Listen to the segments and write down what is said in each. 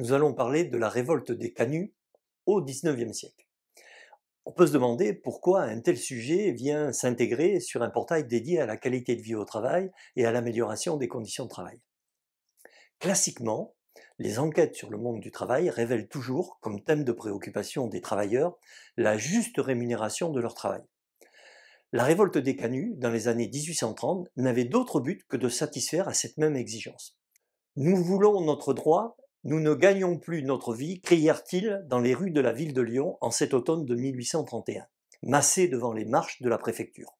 nous allons parler de la révolte des canuts au XIXe siècle. On peut se demander pourquoi un tel sujet vient s'intégrer sur un portail dédié à la qualité de vie au travail et à l'amélioration des conditions de travail. Classiquement, les enquêtes sur le monde du travail révèlent toujours, comme thème de préoccupation des travailleurs, la juste rémunération de leur travail. La révolte des canuts, dans les années 1830, n'avait d'autre but que de satisfaire à cette même exigence. Nous voulons notre droit nous ne gagnons plus notre vie, crièrent-ils dans les rues de la ville de Lyon en cet automne de 1831, massés devant les marches de la préfecture.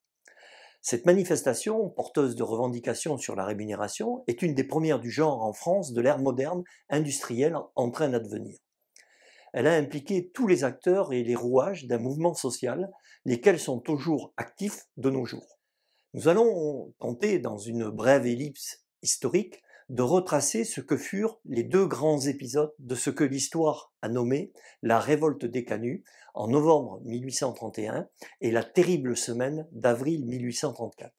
Cette manifestation, porteuse de revendications sur la rémunération, est une des premières du genre en France de l'ère moderne industrielle en train d'advenir. Elle a impliqué tous les acteurs et les rouages d'un mouvement social, lesquels sont toujours actifs de nos jours. Nous allons tenter, dans une brève ellipse historique, de retracer ce que furent les deux grands épisodes de ce que l'histoire a nommé la révolte des Canuts en novembre 1831 et la terrible semaine d'avril 1834.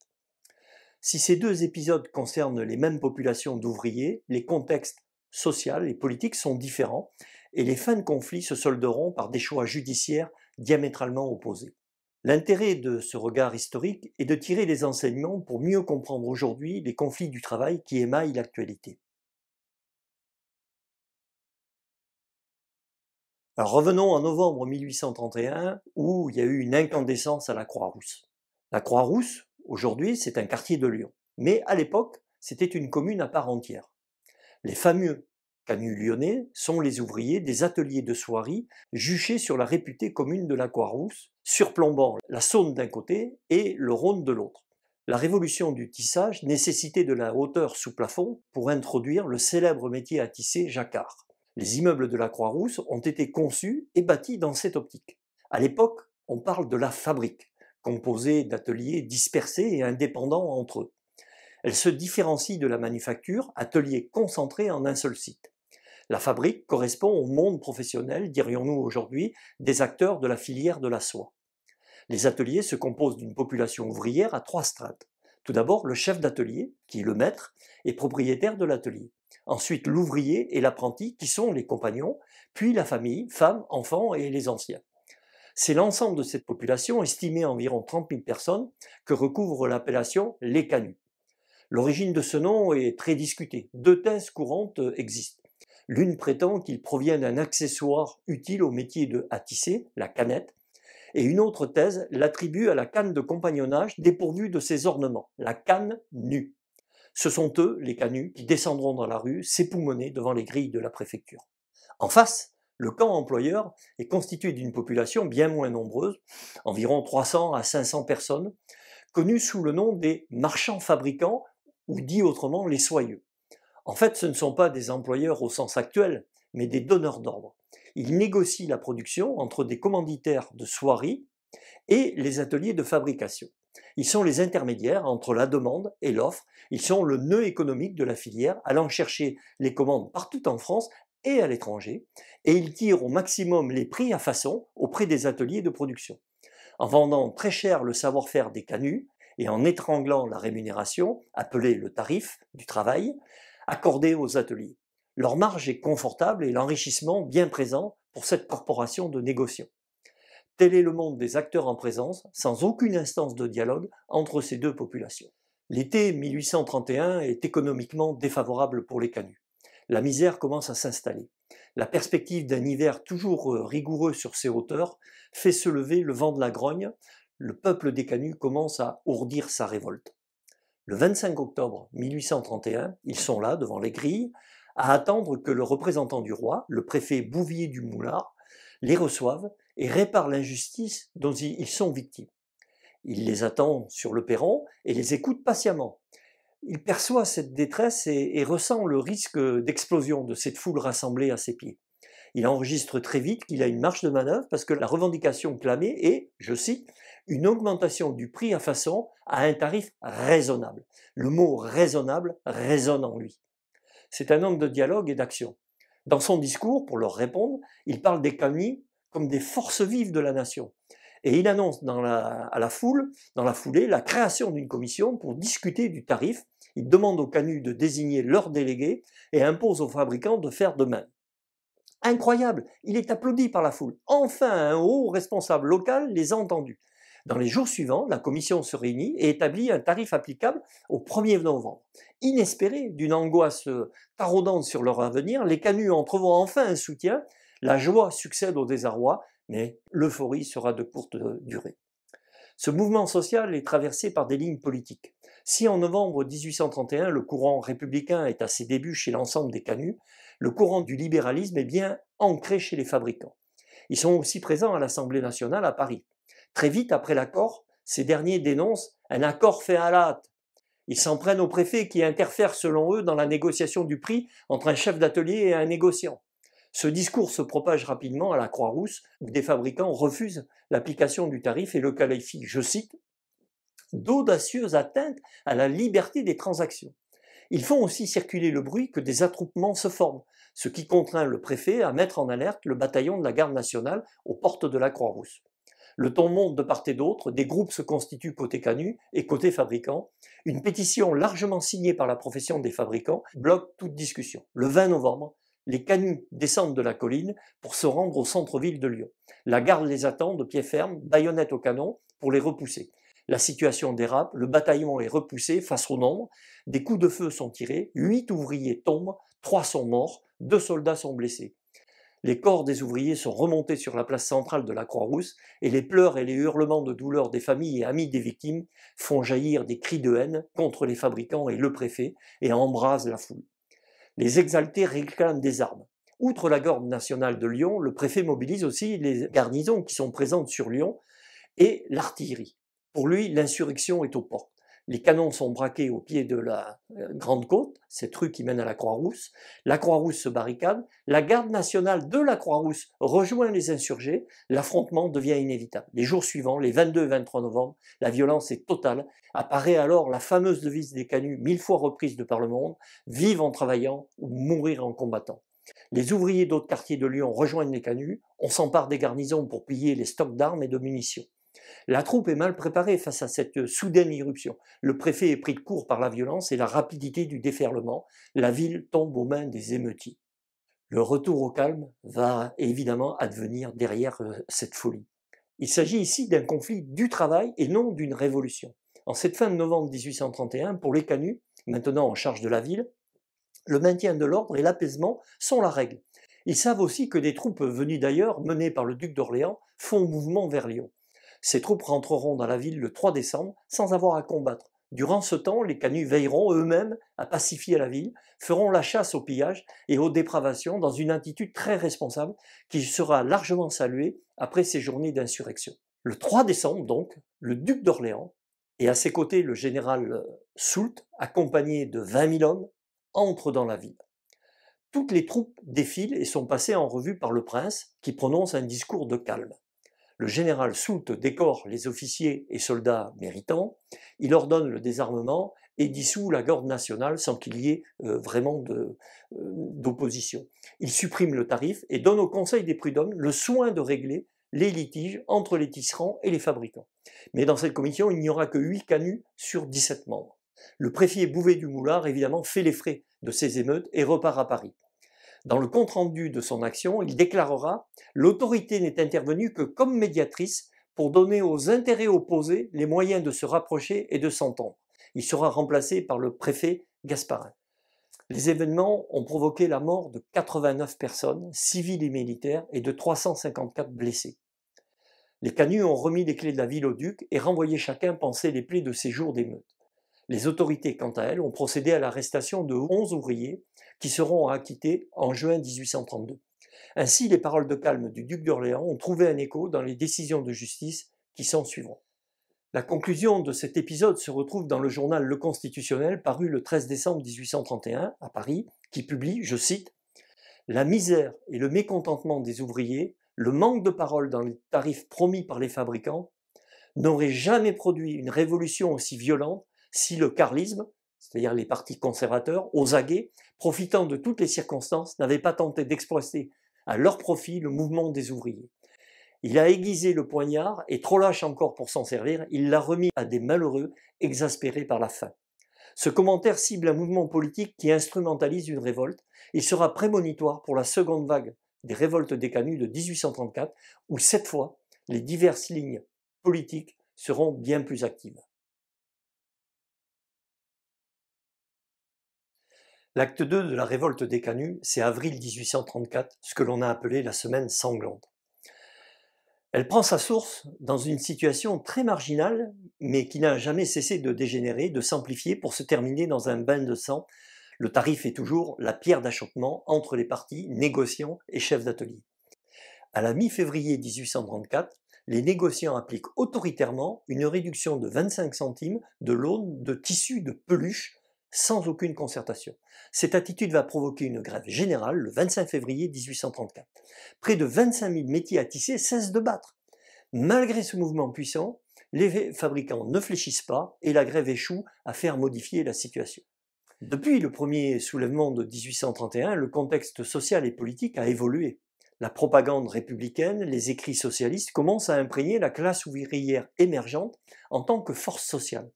Si ces deux épisodes concernent les mêmes populations d'ouvriers, les contextes sociaux et politiques sont différents et les fins de conflit se solderont par des choix judiciaires diamétralement opposés. L'intérêt de ce regard historique est de tirer des enseignements pour mieux comprendre aujourd'hui les conflits du travail qui émaillent l'actualité. revenons en novembre 1831 où il y a eu une incandescence à la Croix-Rousse. La Croix-Rousse, aujourd'hui, c'est un quartier de Lyon, mais à l'époque, c'était une commune à part entière. Les fameux Camus lyonnais, sont les ouvriers des ateliers de soierie juchés sur la réputée commune de la Croix-Rousse, surplombant la Saône d'un côté et le Rhône de l'autre. La révolution du tissage nécessitait de la hauteur sous plafond pour introduire le célèbre métier à tisser jacquard. Les immeubles de la Croix-Rousse ont été conçus et bâtis dans cette optique. À l'époque, on parle de la fabrique, composée d'ateliers dispersés et indépendants entre eux. Elle se différencie de la manufacture, atelier concentré en un seul site. La fabrique correspond au monde professionnel, dirions-nous aujourd'hui, des acteurs de la filière de la soie. Les ateliers se composent d'une population ouvrière à trois strates. Tout d'abord, le chef d'atelier, qui est le maître, est propriétaire de l'atelier. Ensuite, l'ouvrier et l'apprenti, qui sont les compagnons, puis la famille, femmes, enfants et les anciens. C'est l'ensemble de cette population, estimée à environ 30 000 personnes, que recouvre l'appellation les canuts. L'origine de ce nom est très discutée. Deux thèses courantes existent. L'une prétend qu'il provient d'un accessoire utile au métier de hâtisser, la canette, et une autre thèse l'attribue à la canne de compagnonnage dépourvue de ses ornements, la canne nue. Ce sont eux, les canuts, qui descendront dans la rue, s'époumonner devant les grilles de la préfecture. En face, le camp employeur est constitué d'une population bien moins nombreuse, environ 300 à 500 personnes, connue sous le nom des marchands fabricants ou dit autrement les soyeux. En fait, ce ne sont pas des employeurs au sens actuel, mais des donneurs d'ordre. Ils négocient la production entre des commanditaires de soieries et les ateliers de fabrication. Ils sont les intermédiaires entre la demande et l'offre. Ils sont le nœud économique de la filière, allant chercher les commandes partout en France et à l'étranger, et ils tirent au maximum les prix à façon auprès des ateliers de production. En vendant très cher le savoir-faire des canuts et en étranglant la rémunération, appelée le tarif du travail, accordés aux ateliers. Leur marge est confortable et l'enrichissement bien présent pour cette corporation de négociants. Tel est le monde des acteurs en présence, sans aucune instance de dialogue entre ces deux populations. L'été 1831 est économiquement défavorable pour les canuts. La misère commence à s'installer. La perspective d'un hiver toujours euh, rigoureux sur ces hauteurs fait se lever le vent de la grogne. Le peuple des canuts commence à ourdir sa révolte. Le 25 octobre 1831, ils sont là, devant les grilles, à attendre que le représentant du roi, le préfet Bouvier du Moulard, les reçoive et répare l'injustice dont ils sont victimes. Il les attend sur le perron et les écoute patiemment. Il perçoit cette détresse et, et ressent le risque d'explosion de cette foule rassemblée à ses pieds. Il enregistre très vite qu'il a une marge de manœuvre parce que la revendication clamée est, je cite, une augmentation du prix à façon à un tarif raisonnable. Le mot raisonnable résonne en lui. C'est un homme de dialogue et d'action. Dans son discours, pour leur répondre, il parle des canuts comme des forces vives de la nation. Et il annonce dans la, à la foule, dans la foulée, la création d'une commission pour discuter du tarif. Il demande aux canuts de désigner leurs délégués et impose aux fabricants de faire de Incroyable, il est applaudi par la foule. Enfin, un haut responsable local les a entendus. Dans les jours suivants, la commission se réunit et établit un tarif applicable au 1er novembre. Inespéré, d'une angoisse euh, taraudante sur leur avenir, les canuts entrevoient enfin un soutien. La joie succède au désarroi, mais l'euphorie sera de courte euh, durée. Ce mouvement social est traversé par des lignes politiques. Si en novembre 1831 le courant républicain est à ses débuts chez l'ensemble des canuts, le courant du libéralisme est bien ancré chez les fabricants. Ils sont aussi présents à l'Assemblée nationale à Paris. Très vite après l'accord, ces derniers dénoncent un accord fait à la hâte. Ils s'en prennent au préfet qui interfère selon eux dans la négociation du prix entre un chef d'atelier et un négociant. Ce discours se propage rapidement à la Croix-Rousse où des fabricants refusent l'application du tarif et le qualifient, je cite, d'audacieuses atteintes à la liberté des transactions. Ils font aussi circuler le bruit que des attroupements se forment, ce qui contraint le préfet à mettre en alerte le bataillon de la garde nationale aux portes de la Croix-Rousse. Le ton monte de part et d'autre, des groupes se constituent côté canuts et côté fabricants. Une pétition largement signée par la profession des fabricants bloque toute discussion. Le 20 novembre, les Canuts descendent de la colline pour se rendre au centre-ville de Lyon. La garde les attend de pied ferme, baïonnette au canon, pour les repousser. La situation dérape, le bataillon est repoussé face au nombre, des coups de feu sont tirés, huit ouvriers tombent, trois sont morts, deux soldats sont blessés. Les corps des ouvriers sont remontés sur la place centrale de la Croix-Rousse et les pleurs et les hurlements de douleur des familles et amis des victimes font jaillir des cris de haine contre les fabricants et le préfet et embrasent la foule. Les exaltés réclament des armes. Outre la garde nationale de Lyon, le préfet mobilise aussi les garnisons qui sont présentes sur Lyon et l'artillerie. Pour lui, l'insurrection est aux portes. Les canons sont braqués au pied de la euh, Grande Côte, cette rue qui mène à la Croix-Rousse. La Croix-Rousse se barricade. La garde nationale de la Croix-Rousse rejoint les insurgés. L'affrontement devient inévitable. Les jours suivants, les 22 et 23 novembre, la violence est totale. Apparaît alors la fameuse devise des canuts, mille fois reprise de par le monde, Vivre en travaillant ou mourir en combattant. Les ouvriers d'autres quartiers de Lyon rejoignent les canuts. On s'empare des garnisons pour piller les stocks d'armes et de munitions. La troupe est mal préparée face à cette euh, soudaine irruption. Le préfet est pris de court par la violence et la rapidité du déferlement. La ville tombe aux mains des émeutiers. Le retour au calme va évidemment advenir derrière euh, cette folie. Il s'agit ici d'un conflit du travail et non d'une révolution. En cette fin de novembre 1831, pour les Canuts, maintenant en charge de la ville, le maintien de l'ordre et l'apaisement sont la règle. Ils savent aussi que des troupes venues d'ailleurs, menées par le duc d'Orléans, font mouvement vers Lyon. Ces troupes rentreront dans la ville le 3 décembre sans avoir à combattre. Durant ce temps, les canuts veilleront eux-mêmes à pacifier la ville, feront la chasse au pillage et aux dépravations dans une attitude très responsable qui sera largement saluée après ces journées d'insurrection. Le 3 décembre, donc, le duc d'Orléans et à ses côtés le général euh, Soult, accompagné de 20 000 hommes, entrent dans la ville. Toutes les troupes défilent et sont passées en revue par le prince qui prononce un discours de calme le général Soult décore les officiers et soldats méritants, il ordonne le désarmement et dissout la garde nationale sans qu'il y ait euh, vraiment euh, d'opposition. il supprime le tarif et donne au Conseil des prud'hommes le soin de régler les litiges entre les tisserands et les fabricants. Mais dans cette commission, il n'y aura que 8 canuts sur 17 membres. Le préfet Bouvet du Moulard, évidemment, fait les frais de ces émeutes et repart à Paris. Dans le compte-rendu de son action, il déclarera « L'autorité n'est intervenue que comme médiatrice pour donner aux intérêts opposés les moyens de se rapprocher et de s'entendre. Il sera remplacé par le préfet Gasparin. Les événements ont provoqué la mort de 89 personnes, civiles et militaires, et de 354 blessés. Les canuts ont remis les clés de la ville au duc et renvoyé chacun penser les plaies de ses jours d'émeute. Les autorités, quant à elles, ont procédé à l'arrestation de 11 ouvriers qui seront acquittés en juin 1832. Ainsi, les paroles de calme du duc d'Orléans ont trouvé un écho dans les décisions de justice qui s'en suivront. La conclusion de cet épisode se retrouve dans le journal Le Constitutionnel paru le 13 décembre 1831 à Paris, qui publie, je cite, La misère et le mécontentement des ouvriers, le manque de parole dans les tarifs promis par les fabricants, n'auraient jamais produit une révolution aussi violente si le carlisme, c'est-à-dire les partis conservateurs, aux aguets, profitant de toutes les circonstances, n'avait pas tenté d'exploiter à leur profit le mouvement des ouvriers. Il a aiguisé le poignard et, trop lâche encore pour s'en servir, il l'a remis à des malheureux exaspérés par la faim. Ce commentaire cible un mouvement politique qui instrumentalise une révolte. et sera prémonitoire pour la seconde vague des révoltes des Canuts de 1834, où cette fois, les diverses lignes politiques seront bien plus actives. L'acte 2 de la révolte des Canuts, c'est avril 1834, ce que l'on a appelé la semaine sanglante. Elle prend sa source dans une situation très marginale, mais qui n'a jamais cessé de dégénérer, de s'amplifier pour se terminer dans un bain de sang. Le tarif est toujours la pierre d'achoppement entre les partis, négociants et chefs d'atelier. À la mi-février 1834, les négociants appliquent autoritairement une réduction de 25 centimes de l'aune de tissu de peluche sans aucune concertation. Cette attitude va provoquer une grève générale le 25 février 1834. Près de 25 000 métiers à tisser cessent de battre. Malgré ce mouvement puissant, les fabricants ne fléchissent pas et la grève échoue à faire modifier la situation. Depuis le premier soulèvement de 1831, le contexte social et politique a évolué. La propagande républicaine, les écrits socialistes commencent à imprégner la classe ouvrière émergente en tant que force sociale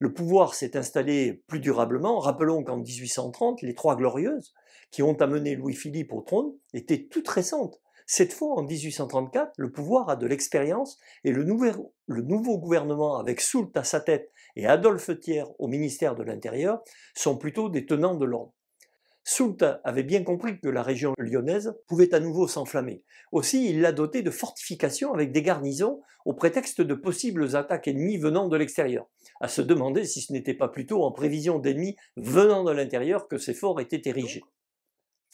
le pouvoir s'est installé plus durablement. Rappelons qu'en 1830, les Trois Glorieuses, qui ont amené Louis-Philippe au trône, étaient toutes récentes. Cette fois, en 1834, le pouvoir a de l'expérience et le, nouveau, le nouveau gouvernement, avec Soult à sa tête et Adolphe Thiers au ministère de l'Intérieur, sont plutôt des tenants de l'ordre. Soult avait bien compris que la région lyonnaise pouvait à nouveau s'enflammer. Aussi, il l'a dotée de fortifications avec des garnisons au prétexte de possibles attaques ennemies venant de l'extérieur. À se demander si ce n'était pas plutôt en prévision d'ennemis venant de l'intérieur que ces forts étaient érigés.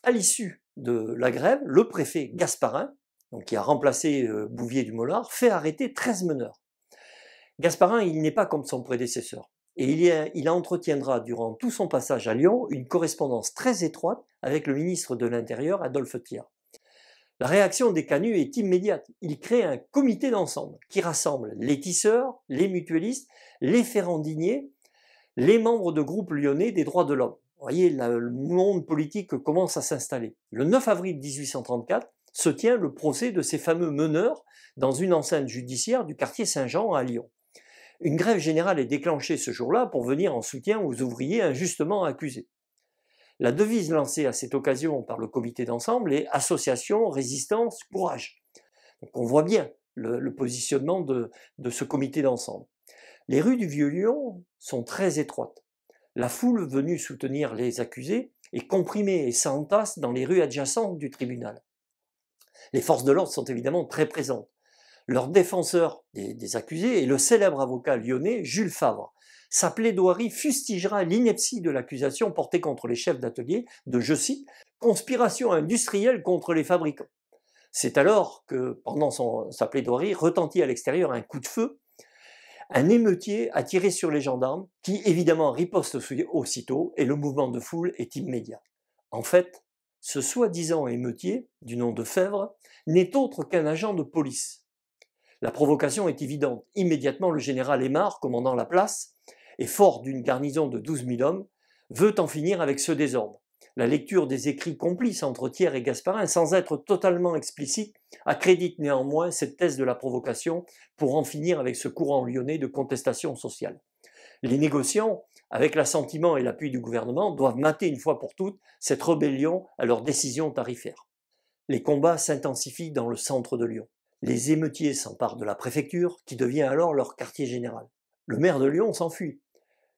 À l'issue de la grève, le préfet Gasparin, donc qui a remplacé euh, Bouvier du Mollard, fait arrêter 13 meneurs. Gasparin, il n'est pas comme son prédécesseur et il, entretiendra durant tout son passage à Lyon une correspondance très étroite avec le ministre de l'Intérieur, Adolphe Thiers. La réaction des Canuts est immédiate. Il crée un comité d'ensemble qui rassemble les tisseurs, les mutualistes, les ferrandiniers, les membres de groupes lyonnais des droits de l'homme. Vous voyez, le monde politique commence à s'installer. Le 9 avril 1834 se tient le procès de ces fameux meneurs dans une enceinte judiciaire du quartier Saint-Jean à Lyon. Une grève générale est déclenchée ce jour-là pour venir en soutien aux ouvriers injustement accusés. La devise lancée à cette occasion par le comité d'ensemble est association, résistance, courage. on voit bien le, positionnement de, de ce comité d'ensemble. Les rues du Vieux Lyon sont très étroites. La foule venue soutenir les accusés est comprimée et s'entasse dans les rues adjacentes du tribunal. Les forces de l'ordre sont évidemment très présentes. Leur défenseur des, accusés est le célèbre avocat lyonnais Jules Favre. Sa plaidoirie fustigera l'ineptie de l'accusation portée contre les chefs d'atelier de, je cite, conspiration industrielle contre les fabricants. C'est alors que, pendant son, sa plaidoirie, retentit à l'extérieur un coup de feu. Un émeutier a tiré sur les gendarmes, qui évidemment riposte aussitôt, et le mouvement de foule est immédiat. En fait, ce soi-disant émeutier, du nom de Fèvre, n'est autre qu'un agent de police. La provocation est évidente. Immédiatement, le général Aymar, commandant la place, et fort d'une garnison de 12 000 hommes, veut en finir avec ce désordre. La lecture des écrits complices entre Thiers et Gasparin, sans être totalement explicite, accrédite néanmoins cette thèse de la provocation pour en finir avec ce courant lyonnais de contestation sociale. Les négociants, avec l'assentiment et l'appui du gouvernement, doivent mater une fois pour toutes cette rébellion à leurs décisions tarifaires. Les combats s'intensifient dans le centre de Lyon. Les émeutiers s'emparent de la préfecture, qui devient alors leur quartier général. Le maire de Lyon s'enfuit.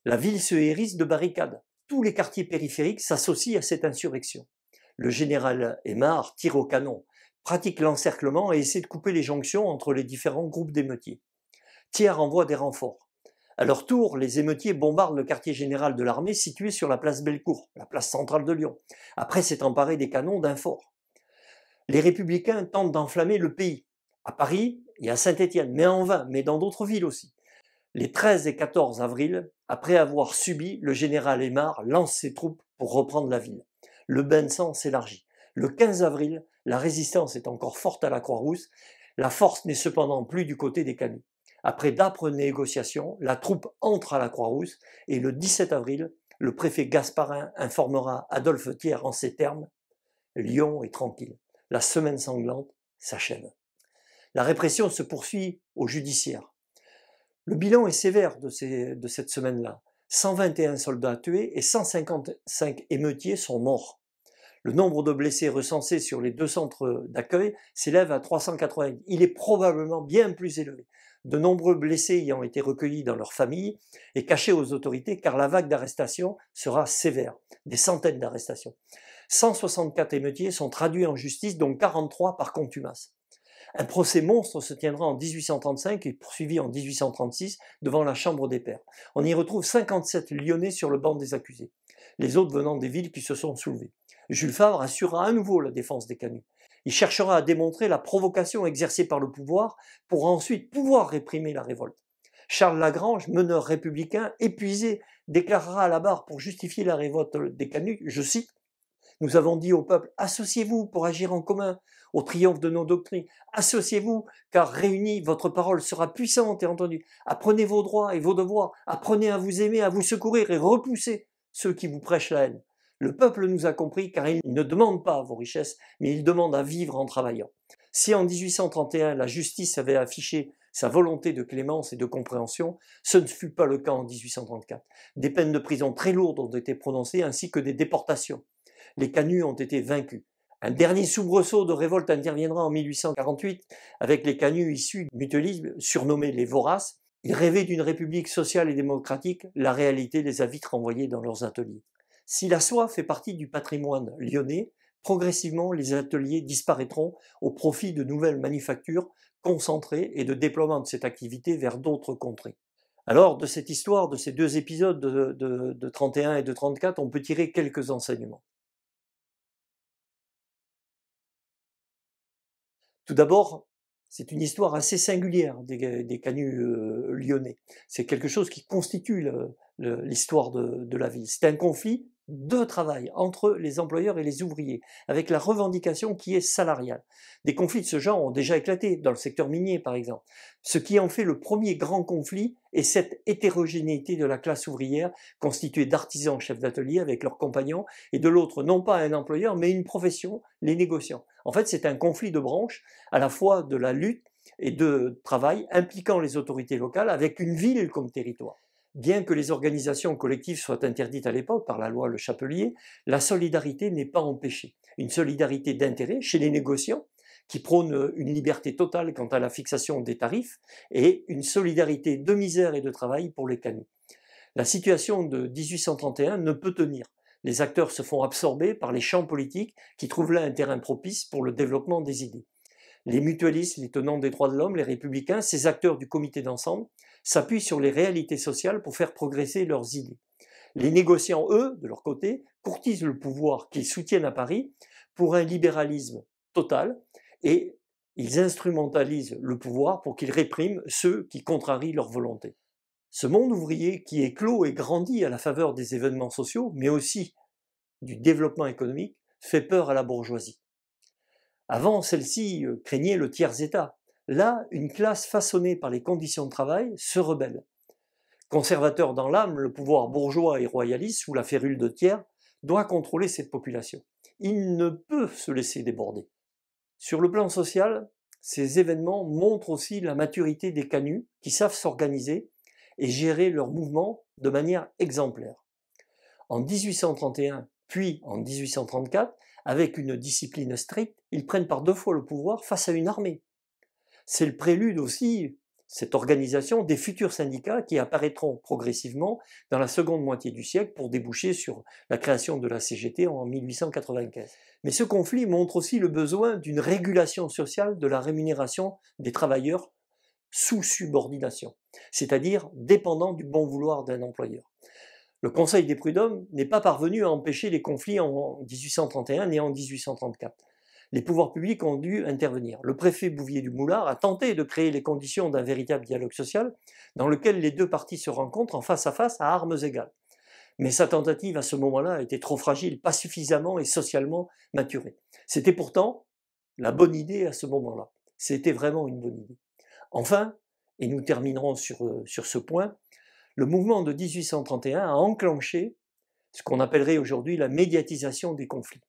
La ville se hérisse de barricades. Tous les quartiers périphériques s'associent à cette insurrection. Le général Aymar tire au canon, pratique l'encerclement et essaie de couper les jonctions entre les différents groupes d'émeutiers. Thiers envoie des renforts. À leur tour, les émeutiers bombardent le quartier général de l'armée situé sur la place Bellecour, la place centrale de Lyon, après s'être emparé des canons d'un fort. Les républicains tentent d'enflammer le pays à Paris et à Saint-Étienne, mais en vain, mais dans d'autres villes aussi. Les 13 et 14 avril, après avoir subi, le général Aymar lance ses troupes pour reprendre la ville. Le bain de sang s'élargit. Le 15 avril, la résistance est encore forte à la Croix-Rousse. La force n'est cependant plus du côté des Canuts. Après d'âpres négociations, la troupe entre à la Croix-Rousse et le 17 avril, le préfet Gasparin informera Adolphe Thiers en ces termes Lyon est tranquille. La semaine sanglante s'achève. La répression se poursuit au judiciaire. Le bilan est sévère de, cette semaine-là. 121 soldats tués et 155 émeutiers sont morts. Le nombre de blessés recensés sur les deux centres d'accueil s'élève à 380. Il est probablement bien plus élevé. De nombreux blessés y ont été recueillis dans leur famille et cachés aux autorités car la vague d'arrestations sera sévère, des centaines d'arrestations. 164 émeutiers sont traduits en justice, dont 43 par contumace. Un procès monstre se tiendra en 1835 et poursuivi en 1836 devant la Chambre des Pairs. On y retrouve 57 Lyonnais sur le banc des accusés, les autres venant des villes qui se sont soulevées. Jules Favre assurera à nouveau la défense des Canuts. Il cherchera à démontrer la provocation exercée par le pouvoir pour ensuite pouvoir réprimer la révolte. Charles Lagrange, meneur républicain épuisé, déclarera à la barre pour justifier la révolte des Canuts, je cite, Nous avons dit au peuple, associez-vous pour agir en commun, au triomphe de nos doctrines. Associez-vous, car réunis, votre parole sera puissante et entendue. Apprenez vos droits et vos devoirs. Apprenez à vous aimer, à vous secourir et repousser ceux qui vous prêchent la haine. Le peuple nous a compris car il ne demande pas vos richesses, mais il demande à vivre en travaillant. Si en 1831 la justice avait affiché sa volonté de clémence et de compréhension, ce ne fut pas le cas en 1834. Des peines de prison très lourdes ont été prononcées ainsi que des déportations. Les canuts ont été vaincus. Un dernier soubresaut de révolte interviendra en 1848 avec les canuts issus du mutualisme, surnommés les voraces. Ils rêvaient d'une république sociale et démocratique, la réalité les a vite renvoyés dans leurs ateliers. Si la soie fait partie du patrimoine lyonnais, progressivement les ateliers disparaîtront au profit de nouvelles manufactures concentrées et de déploiement de cette activité vers d'autres contrées. Alors, de cette histoire, de ces deux épisodes de, de, de 31 et de 34, on peut tirer quelques enseignements. Tout d'abord, c'est une histoire assez singulière des, canuts euh, lyonnais. C'est quelque chose qui constitue l'histoire de, la ville. C'est un conflit de travail entre les employeurs et les ouvriers, avec la revendication qui est salariale. Des conflits de ce genre ont déjà éclaté, dans le secteur minier par exemple, ce qui en fait le premier grand conflit est cette hétérogénéité de la classe ouvrière, constituée d'artisans chefs d'atelier avec leurs compagnons, et de l'autre non pas un employeur, mais une profession, les négociants. En fait, c'est un conflit de branches, à la fois de la lutte et de travail impliquant les autorités locales avec une ville comme territoire. Bien que les organisations collectives soient interdites à l'époque par la loi Le Chapelier, la solidarité n'est pas empêchée. Une solidarité d'intérêt chez les négociants, qui prônent euh, une liberté totale quant à la fixation des tarifs, et une solidarité de misère et de travail pour les canaux. La situation de 1831 ne peut tenir. Les acteurs se font absorber par les champs politiques qui trouvent là un terrain propice pour le développement des idées. Les mutualistes, les tenants des droits de l'homme, les républicains, ces acteurs du comité d'ensemble s'appuient sur les réalités sociales pour faire progresser leurs idées. Les négociants, eux, de leur côté, courtisent le pouvoir qu'ils soutiennent à Paris pour un libéralisme total et ils instrumentalisent le pouvoir pour qu'ils répriment ceux qui contrarient leur volonté. Ce monde ouvrier qui éclot et grandit à la faveur des événements sociaux, mais aussi du développement économique, fait peur à la bourgeoisie. Avant, celle-ci euh, craignait le tiers-État. Là, une classe façonnée par les conditions de travail se rebelle. Conservateur dans l'âme, le pouvoir bourgeois et royaliste, sous la férule de tiers, doit contrôler cette population. Il ne peut se laisser déborder. Sur le plan social, ces événements montrent aussi la maturité des canuts qui savent s'organiser et gérer leurs mouvements de manière exemplaire. En 1831, puis en 1834, avec une discipline stricte, ils prennent par deux fois le pouvoir face à une armée. C'est le prélude aussi, cette organisation, des futurs syndicats qui apparaîtront progressivement dans la seconde moitié du siècle pour déboucher sur la création de la CGT en 1895. Mais ce conflit montre aussi le besoin d'une régulation sociale de la rémunération des travailleurs sous subordination, c'est-à-dire dépendant du bon vouloir d'un employeur. Le Conseil des prud'hommes n'est pas parvenu à empêcher les conflits en 1831 et en 1834. Les pouvoirs publics ont dû intervenir. Le préfet Bouvier du Moulard a tenté de créer les conditions d'un véritable dialogue social dans lequel les deux parties se rencontrent en face à face à armes égales. Mais sa tentative à ce moment-là était trop fragile, pas suffisamment et socialement maturée. C'était pourtant la bonne idée à ce moment-là. C'était vraiment une bonne idée. Enfin, et nous terminerons sur, euh, sur ce point, le mouvement de 1831 a enclenché ce qu'on appellerait aujourd'hui la médiatisation des conflits.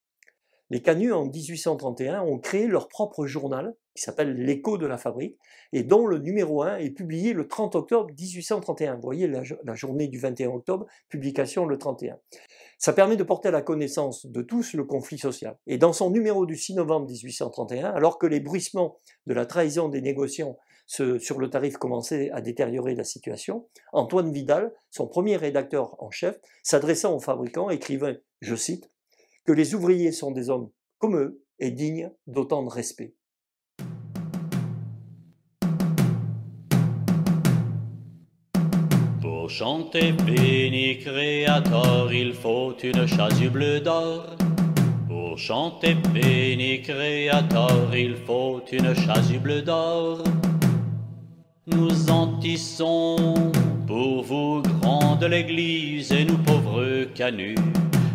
Les Canuts, en 1831, ont créé leur propre journal, qui s'appelle L'écho de la fabrique, et dont le numéro 1 est publié le 30 octobre 1831. Vous voyez la, la journée du 21 octobre, publication le 31. Ça permet de porter à la connaissance de tous le conflit social. Et dans son numéro du 6 novembre 1831, alors que les bruissements de la trahison des négociants sur le tarif commençait à détériorer la situation, Antoine Vidal, son premier rédacteur en chef, s'adressant aux fabricants, écrivait, je cite, que les ouvriers sont des hommes comme eux et dignes d'autant de respect. Pour chanter béni créateur, il faut une chasuble d'or. Pour chanter béni il faut une chasuble d'or. Nous en tissons pour vous, grands de l'église, et nous pauvres canuts,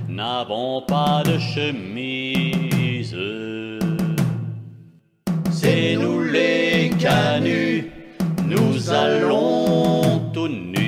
n'avons pas de chemise. C'est nous les canuts, nous allons tout nus.